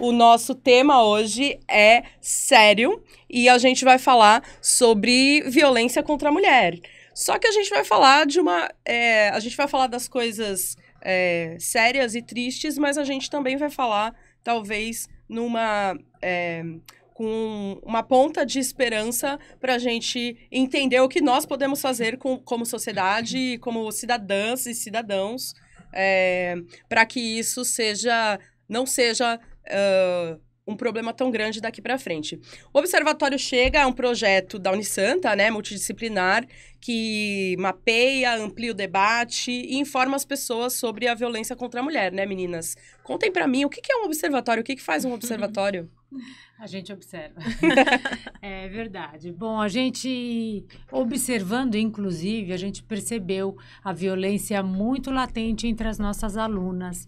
O nosso tema hoje é sério e a gente vai falar sobre violência contra a mulher. Só que a gente vai falar de uma. É, a gente vai falar das coisas é, sérias e tristes, mas a gente também vai falar, talvez, numa. É, com uma ponta de esperança para a gente entender o que nós podemos fazer com, como sociedade, como cidadãs e cidadãos, é, para que isso seja não seja uh, um problema tão grande daqui para frente. O Observatório Chega é um projeto da Unisanta, né, multidisciplinar, que mapeia, amplia o debate e informa as pessoas sobre a violência contra a mulher, né, meninas? Contem para mim, o que é um observatório? O que faz um observatório? A gente observa. é verdade. Bom, a gente, observando, inclusive, a gente percebeu a violência muito latente entre as nossas alunas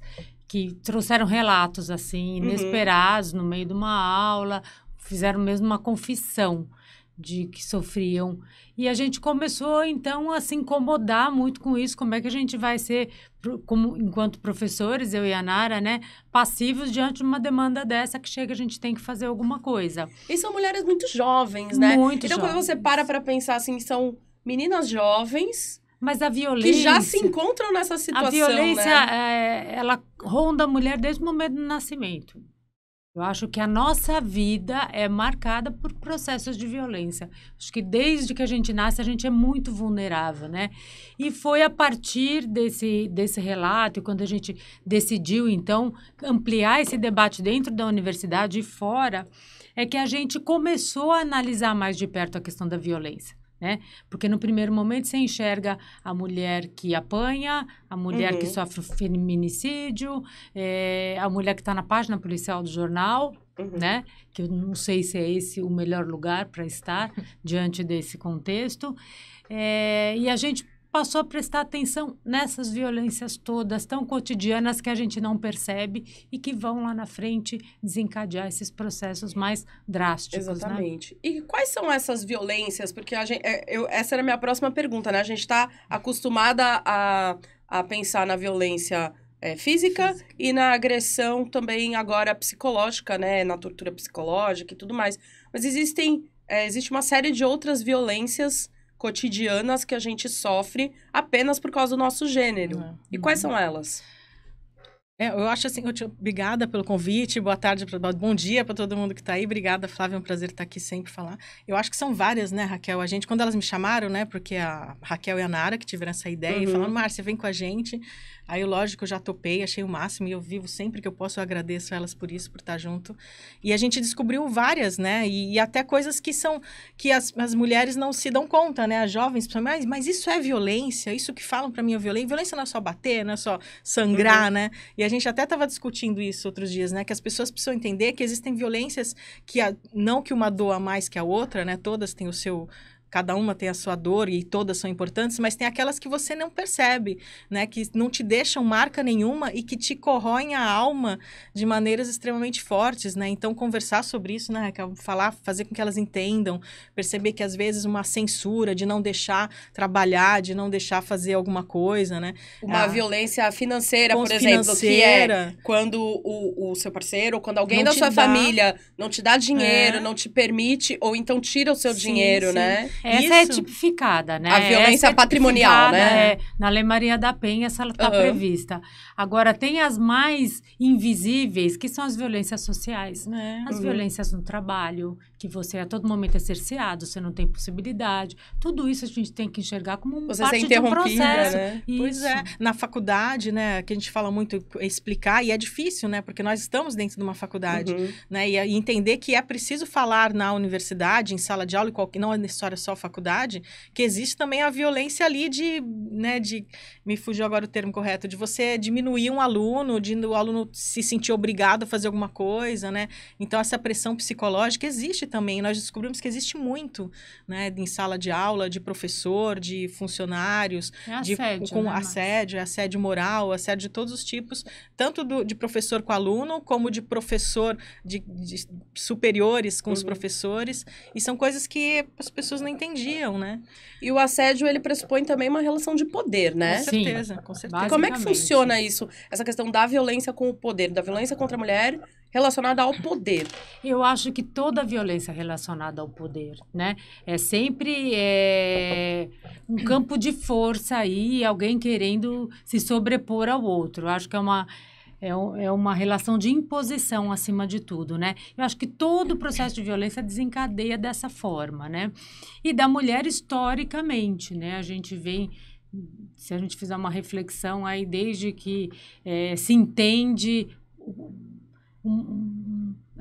que trouxeram relatos assim uhum. inesperados uhum. no meio de uma aula, fizeram mesmo uma confissão de que sofriam. E a gente começou então a se incomodar muito com isso, como é que a gente vai ser como enquanto professores, eu e a Nara, né, passivos diante de uma demanda dessa que chega a gente tem que fazer alguma coisa. E são mulheres muito jovens, né? Muito Então jovens. quando você para para pensar assim, são meninas jovens mas a violência. Que já se encontram nessa situação. A violência, né? é, ela ronda a mulher desde o momento do nascimento. Eu acho que a nossa vida é marcada por processos de violência. Acho que desde que a gente nasce, a gente é muito vulnerável, né? E foi a partir desse, desse relato, quando a gente decidiu, então, ampliar esse debate dentro da universidade e fora, é que a gente começou a analisar mais de perto a questão da violência né? Porque no primeiro momento você enxerga a mulher que apanha, a mulher uhum. que sofre feminicídio, é, a mulher que está na página policial do jornal, uhum. né? Que eu não sei se é esse o melhor lugar para estar diante desse contexto. É, e a gente passou a prestar atenção nessas violências todas tão cotidianas que a gente não percebe e que vão lá na frente desencadear esses processos mais drásticos. Né? Exatamente. Né? E quais são essas violências? Porque a gente, é, eu, essa era a minha próxima pergunta, né? A gente está acostumada a, a pensar na violência é, física, física, e na agressão também agora psicológica, né? Na tortura psicológica e tudo mais. Mas existem é, existe uma série de outras violências cotidianas que a gente sofre apenas por causa do nosso gênero. É. E quais são elas? É, eu acho assim, eu te... obrigada pelo convite, boa tarde, bom dia para todo mundo que está aí. Obrigada, Flávia, é um prazer estar aqui sempre falar. Eu acho que são várias, né, Raquel? A gente, quando elas me chamaram, né, porque a Raquel e a Nara que tiveram essa ideia uhum. e falaram, Márcia, vem com a gente. Aí, lógico, eu já topei, achei o máximo e eu vivo sempre que eu posso, eu agradeço elas por isso, por estar junto. E a gente descobriu várias, né, e, e até coisas que são, que as, as mulheres não se dão conta, né, as jovens, mas, mas isso é violência, isso que falam para mim é violência. Violência não é só bater, não é só sangrar, uhum. né, e a gente até estava discutindo isso outros dias, né? Que as pessoas precisam entender que existem violências que a, não que uma doa mais que a outra, né? Todas têm o seu cada uma tem a sua dor e todas são importantes, mas tem aquelas que você não percebe, né? Que não te deixam marca nenhuma e que te corroem a alma de maneiras extremamente fortes, né? Então, conversar sobre isso, né, Falar, fazer com que elas entendam, perceber que às vezes uma censura de não deixar trabalhar, de não deixar fazer alguma coisa, né? Uma ah, violência financeira, por exemplo, financeira. que é quando o, o seu parceiro, ou quando alguém não da sua dá, família não te dá dinheiro, é. não te permite, ou então tira o seu sim, dinheiro, sim. né? Essa é Isso. é tipificada, né? A violência é patrimonial, né? É, na Lei Maria da Penha, essa está uhum. prevista. Agora, tem as mais invisíveis, que são as violências sociais, né? As uhum. violências no trabalho, que você a todo momento é cerceado, você não tem possibilidade. Tudo isso a gente tem que enxergar como um você parte de um processo. Né? Pois é, na faculdade, né, que a gente fala muito é explicar e é difícil, né, porque nós estamos dentro de uma faculdade, uhum. né, e, entender que é preciso falar na universidade, em sala de aula e qualquer, não é história só só faculdade, que existe também a violência ali de, né, de me fugiu agora o termo correto, de você diminuir um aluno, de o aluno se sentir obrigado a fazer alguma coisa, né? Então essa pressão psicológica existe também. Nós descobrimos que existe muito, né, em sala de aula, de professor, de funcionários, é assédio, de com né, assédio, é assédio moral, assédio de todos os tipos, tanto do, de professor com aluno, como de professor de, de superiores com uhum. os professores. E são coisas que as pessoas não entendiam, né? E o assédio, ele pressupõe também uma relação de poder, né? Com certeza, com certeza. Como é que funciona isso? Essa questão da violência com o poder, da violência contra a mulher relacionada ao poder. Eu acho que toda violência relacionada ao poder, né? É sempre é, um campo de força aí, alguém querendo se sobrepor ao outro. Eu acho que é uma é, é uma relação de imposição acima de tudo, né? Eu acho que todo o processo de violência desencadeia dessa forma, né? E da mulher historicamente, né? A gente vem se a gente fizer uma reflexão aí desde que é, se entende um,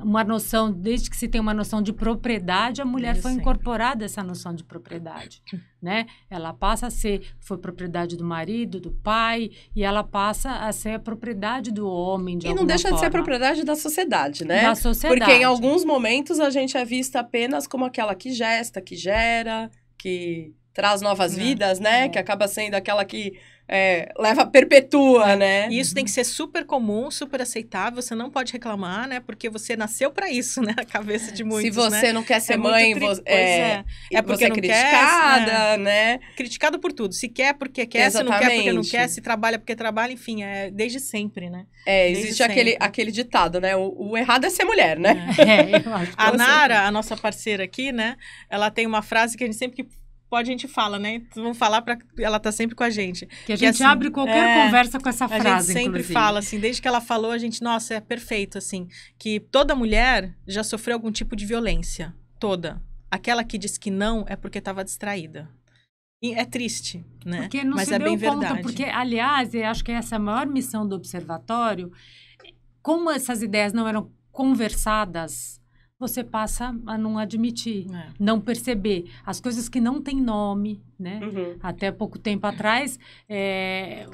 uma noção, desde que se tem uma noção de propriedade, a mulher Eu foi sempre. incorporada essa noção de propriedade, né? Ela passa a ser, foi propriedade do marido, do pai, e ela passa a ser a propriedade do homem, de E não deixa forma. de ser a propriedade da sociedade, né? Da sociedade. Porque em alguns momentos a gente é vista apenas como aquela que gesta, que gera, que traz novas é. vidas, né? É. Que acaba sendo aquela que é, leva, perpetua, né? E isso tem que ser super comum, super aceitável, você não pode reclamar, né? Porque você nasceu para isso, né? A cabeça de muitos, Se você né? não quer é ser é mãe, é. tri... É você é, é porque é criticada, quer, né? né? Criticado por tudo. Se quer porque quer, Exatamente. se não quer porque não quer, se trabalha porque trabalha, enfim, é desde sempre, né? É, existe aquele, aquele ditado, né? O, o, errado é ser mulher, né? É, eu acho. A Nara, a nossa parceira aqui, né? Ela tem uma frase que a gente sempre que Pode a gente fala, né? Vamos falar para ela tá sempre com a gente. Que a gente assim, abre qualquer é, conversa com essa frase, A gente sempre inclusive. fala assim, desde que ela falou, a gente, nossa, é perfeito assim, que toda mulher já sofreu algum tipo de violência, toda. Aquela que diz que não é porque estava distraída. E é triste, né? Porque não Mas se é deu bem conta, verdade. porque aliás, eu acho que essa é a maior missão do observatório, como essas ideias não eram conversadas, você passa a não admitir, é. não perceber. As coisas que não têm nome, né? Uhum. Até pouco tempo atrás, é,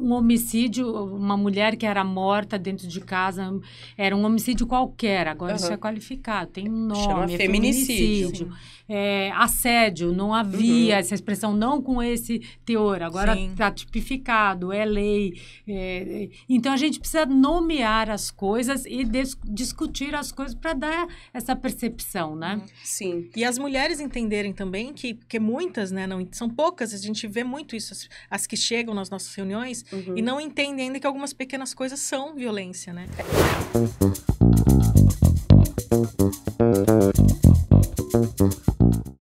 um homicídio, uma mulher que era morta dentro de casa, era um homicídio qualquer, agora uhum. isso é qualificado, tem um nome, Chama é feminicídio. É, assédio, não havia uhum. essa expressão, não com esse teor, agora está tipificado, é lei. É, é, então a gente precisa nomear as coisas e discutir as coisas para dar essa percepção, né? Sim. E as mulheres entenderem também que, que muitas, né, não, são poucas, a gente vê muito isso, as, as que chegam nas nossas reuniões, uhum. e não entendendo que algumas pequenas coisas são violência, né?